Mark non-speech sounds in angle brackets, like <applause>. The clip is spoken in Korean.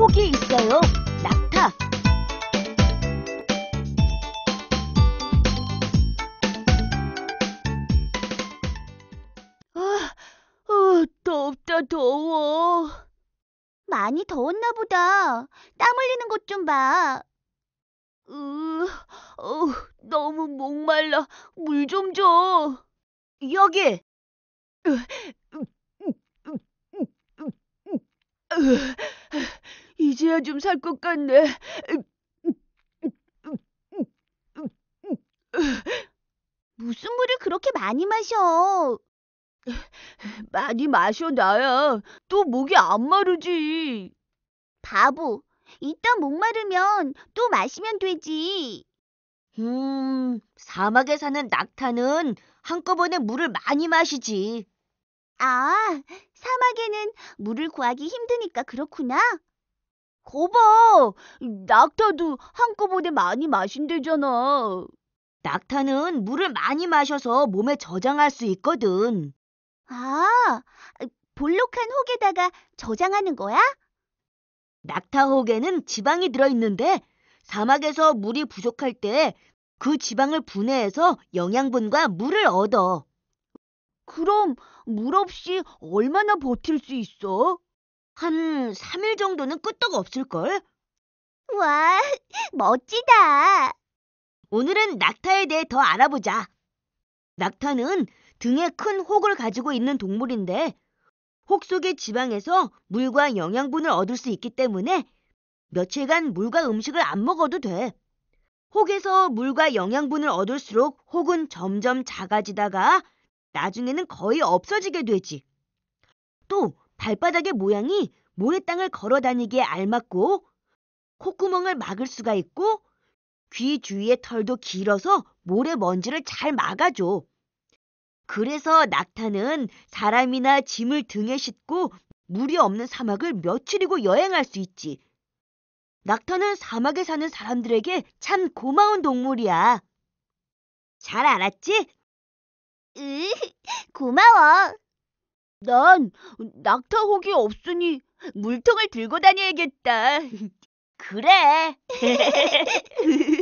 낙폭이 있어요. 낙타. 아, 어, 어, 덥다 더워. 많이 더웠나 보다. 땀 흘리는 것 좀 봐. 으, 어, 너무 목말라. 물 좀 줘. 여기. 으, 으, 으, 으, 으, 으, 으. 이제야 좀살 것 같네. 무슨 물을 그렇게 많이 마셔? 많이 마셔나야또 목이 안 마르지. 바보, 이따 목 마르면 또 마시면 되지. 음, 사막에 사는 낙타는 한꺼번에 물을 많이 마시지. 아, 사막에는 물을 구하기 힘드니까 그렇구나. 거봐, 낙타도 한꺼번에 많이 마신대잖아. 낙타는 물을 많이 마셔서 몸에 저장할 수 있거든. 아, 볼록한 혹에다가 저장하는 거야? 낙타 혹에는 지방이 들어있는데 사막에서 물이 부족할 때 그 지방을 분해해서 영양분과 물을 얻어. 그럼 물 없이 얼마나 버틸 수 있어? 한 3일 정도는 끄떡 없을걸? 와, 멋지다. 오늘은 낙타에 대해 더 알아보자. 낙타는 등에 큰 혹을 가지고 있는 동물인데 혹 속의 지방에서 물과 영양분을 얻을 수 있기 때문에 며칠간 물과 음식을 안 먹어도 돼. 혹에서 물과 영양분을 얻을수록 혹은 점점 작아지다가 나중에는 거의 없어지게 되지. 또 발바닥의 모양이 모래땅을 걸어 다니기에 알맞고 콧구멍을 막을 수가 있고 귀 주위의 털도 길어서 모래 먼지를 잘 막아줘. 그래서 낙타는 사람이나 짐을 등에 싣고 물이 없는 사막을 며칠이고 여행할 수 있지. 낙타는 사막에 사는 사람들에게 참 고마운 동물이야. 잘 알았지? 으, 고마워. 난 낙타혹이 없으니 물통을 들고 다녀야겠다. <laughs> 그래. <laughs>